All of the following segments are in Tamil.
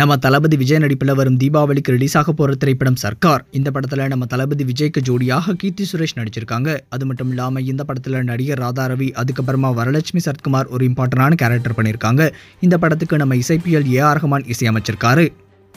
நம்ம தளபதி விஜய் நடிப்பில் வரும் தீபாவளிக்கு ரிலீஸ் ஆக போகிற திரைப்படம் சர்க்கார் இந்த படத்தில் நம்ம தளபதி விஜய்க்கு ஜோடியாக கீர்த்தி சுரேஷ் நடிச்சிருக்காங்க அது மட்டும் இல்லாமல் இந்த படத்தில் நடிகர் ராதா ரவி அதுக்கப்புறமா வரலட்சுமி சரத்குமார் ஒரு இம்பார்ட்டண்டான கேரக்டர் பண்ணியிருக்காங்க இந்த படத்துக்கு நம்ம இசைப்பியல் ஏ ஆர் ரஹ்மான் இசையமைச்சிருக்காரு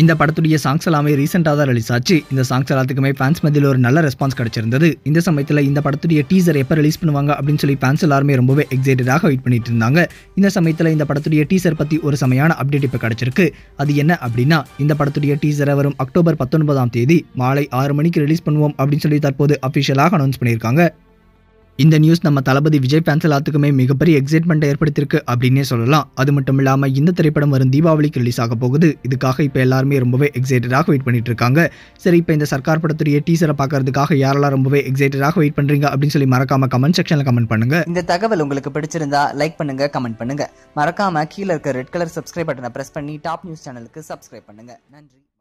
இந்த படத்துடைய சாங்ஸ் எல்லாமே ரீசெண்டாக தான் ரிலீஸ் ஆச்சு இந்த சாங்ஸ் எல்லாத்துக்குமே ஃபேன்ஸ் மத்தியில் ஒரு நல்ல ரெஸ்பான்ஸ் கிடைச்சிருந்தது இந்த சமயத்தில் இந்த படத்துடைய டீசர் எப்போ ரிலீஸ் பண்ணுவாங்க அப்படின்னு சொல்லி ஃபேன்ஸ் எல்லாருமே ரொம்பவே எக்ஸைட்டடாக வெயிட் பண்ணிட்டு இருந்தாங்க இந்த சமயத்தில் இந்த படத்துடைய டீசர் பற்றி ஒரு சமையான அப்டேட் இப்போ கிடச்சிருக்கு அது என்ன அப்படின்னா இந்த படத்துடைய டீசரை வரும் அக்டோபர் பத்தொன்பதாம் தேதி மாலை ஆறு மணிக்கு ரிலீஸ் பண்ணுவோம் அப்படின்னு சொல்லி தற்போது அஃபிஷியலாக அனௌன்ஸ் பண்ணியிருக்காங்க இந்த நியூஸ் நம்ம தளபதி விஜய் ஃபேன்ஸ் எல்லாத்துக்குமே மிகப்பெரிய எக்ஸைட்மெண்ட் ஏற்படுத்தியிருக்கு அப்படின்னே சொல்லலாம் அது மட்டும் இல்லாமல் இந்த திரைப்படம் வரும் தீபாவளிக்கு ரிலீஸ் ஆக போகுது இதுக்காக இப்போ எல்லாருமே ரொம்பவே எக்ஸைட்டடாக வெயிட் பண்ணிட்டு இருக்காங்க சரி இப்போ இந்த சர்க்கார் படத்துடைய டீசரை பார்க்கறதுக்காக யாரெல்லாம் ரொம்பவே எக்ஸைட்டடாக வெயிட் பண்ணுறீங்க அப்படின்னு சொல்லி மறக்காம கமெண்ட் செக்ஷனில் கமெண்ட் பண்ணுங்க இந்த தகவல் உங்களுக்கு பிடிச்சிருந்தா லைக் பண்ணுங்க கமெண்ட் பண்ணுங்க மறக்காம கீழே இருக்க ரெட் கலர் சப்ஸ்கிரைப் பட்டனை பிரஸ் பண்ணி டாப் நியூஸ் சேனலுக்கு சப்ஸ்கிரைப் பண்ணுங்க நன்றி